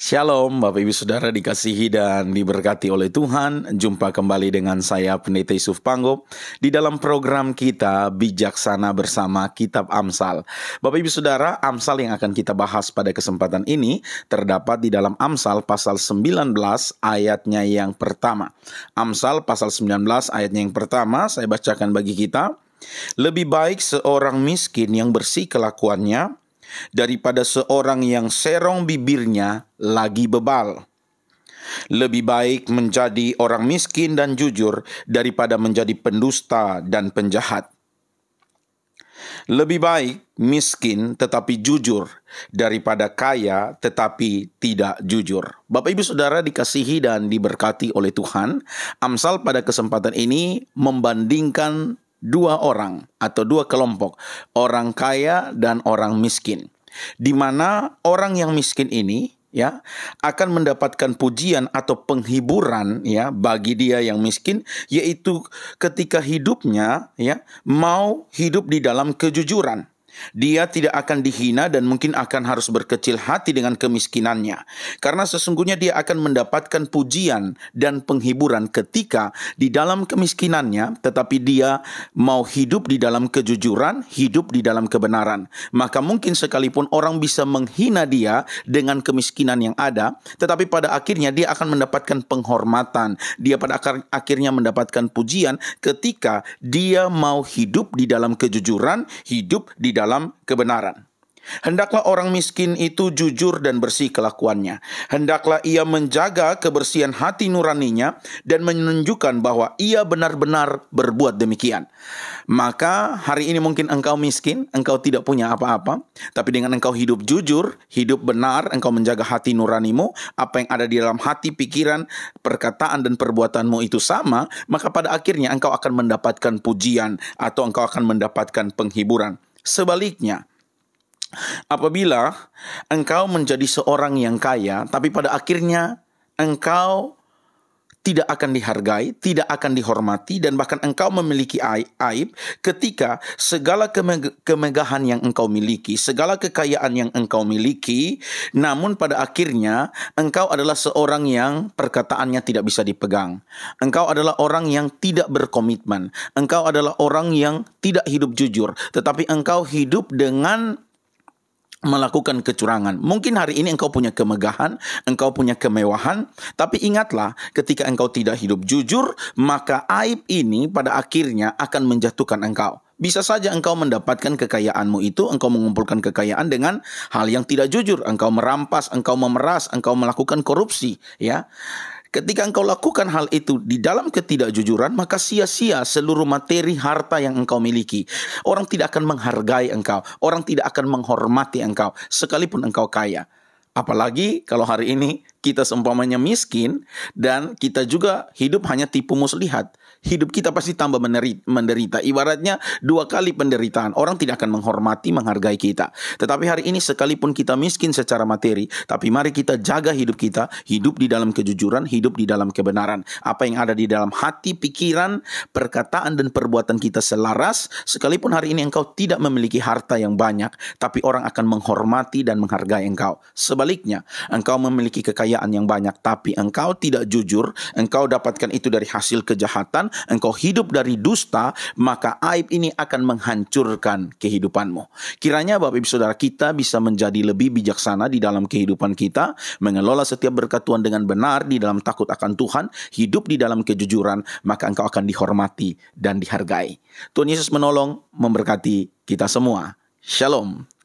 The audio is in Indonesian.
Shalom Bapak Ibu Saudara dikasihi dan diberkati oleh Tuhan Jumpa kembali dengan saya Pendeta Yusuf Panggop Di dalam program kita Bijaksana Bersama Kitab Amsal Bapak Ibu Saudara Amsal yang akan kita bahas pada kesempatan ini Terdapat di dalam Amsal pasal 19 ayatnya yang pertama Amsal pasal 19 ayatnya yang pertama Saya bacakan bagi kita lebih baik seorang miskin yang bersih kelakuannya daripada seorang yang serong bibirnya lagi bebal. Lebih baik menjadi orang miskin dan jujur daripada menjadi pendusta dan penjahat. Lebih baik miskin tetapi jujur daripada kaya tetapi tidak jujur. Bapak Ibu Saudara dikasihi dan diberkati oleh Tuhan, Amsal pada kesempatan ini membandingkan dua orang atau dua kelompok, orang kaya dan orang miskin. Di mana orang yang miskin ini ya akan mendapatkan pujian atau penghiburan ya bagi dia yang miskin yaitu ketika hidupnya ya mau hidup di dalam kejujuran dia tidak akan dihina dan mungkin akan harus berkecil hati dengan kemiskinannya, karena sesungguhnya dia akan mendapatkan pujian dan penghiburan ketika di dalam kemiskinannya, tetapi dia mau hidup di dalam kejujuran, hidup di dalam kebenaran. Maka mungkin sekalipun orang bisa menghina dia dengan kemiskinan yang ada, tetapi pada akhirnya dia akan mendapatkan penghormatan, dia pada akhirnya mendapatkan pujian ketika dia mau hidup di dalam kejujuran, hidup di dalam dalam kebenaran. Hendaklah orang miskin itu jujur dan bersih kelakuannya. Hendaklah ia menjaga kebersihan hati nuraninya dan menunjukkan bahwa ia benar-benar berbuat demikian. Maka hari ini mungkin engkau miskin, engkau tidak punya apa-apa, tapi dengan engkau hidup jujur, hidup benar, engkau menjaga hati nuranimu, apa yang ada di dalam hati, pikiran, perkataan dan perbuatanmu itu sama, maka pada akhirnya engkau akan mendapatkan pujian atau engkau akan mendapatkan penghiburan. Sebaliknya, apabila engkau menjadi seorang yang kaya, tapi pada akhirnya engkau tidak akan dihargai, tidak akan dihormati, dan bahkan engkau memiliki aib ketika segala kemegahan yang engkau miliki, segala kekayaan yang engkau miliki, namun pada akhirnya engkau adalah seorang yang perkataannya tidak bisa dipegang. Engkau adalah orang yang tidak berkomitmen. Engkau adalah orang yang tidak hidup jujur, tetapi engkau hidup dengan melakukan kecurangan. Mungkin hari ini engkau punya kemegahan, engkau punya kemewahan, tapi ingatlah ketika engkau tidak hidup jujur, maka aib ini pada akhirnya akan menjatuhkan engkau. Bisa saja engkau mendapatkan kekayaanmu itu, engkau mengumpulkan kekayaan dengan hal yang tidak jujur, engkau merampas, engkau memeras, engkau melakukan korupsi, ya. Ketika engkau lakukan hal itu di dalam ketidakjujuran, maka sia-sia seluruh materi harta yang engkau miliki. Orang tidak akan menghargai engkau, orang tidak akan menghormati engkau, sekalipun engkau kaya. Apalagi kalau hari ini kita seumpamanya miskin dan kita juga hidup hanya tipu muslihat. Hidup kita pasti tambah menderita. Ibaratnya dua kali penderitaan. Orang tidak akan menghormati, menghargai kita. Tetapi hari ini sekalipun kita miskin secara materi, tapi mari kita jaga hidup kita, hidup di dalam kejujuran, hidup di dalam kebenaran. Apa yang ada di dalam hati, pikiran, perkataan dan perbuatan kita selaras, sekalipun hari ini engkau tidak memiliki harta yang banyak, tapi orang akan menghormati dan menghargai engkau. Sebaliknya, engkau memiliki kekayaan kekayaan yang banyak, tapi engkau tidak jujur, engkau dapatkan itu dari hasil kejahatan, engkau hidup dari dusta, maka aib ini akan menghancurkan kehidupanmu. Kiranya Bapak Ibu Saudara kita bisa menjadi lebih bijaksana di dalam kehidupan kita, mengelola setiap berkat Tuhan dengan benar di dalam takut akan Tuhan, hidup di dalam kejujuran, maka engkau akan dihormati dan dihargai. Tuhan Yesus menolong, memberkati kita semua. Shalom.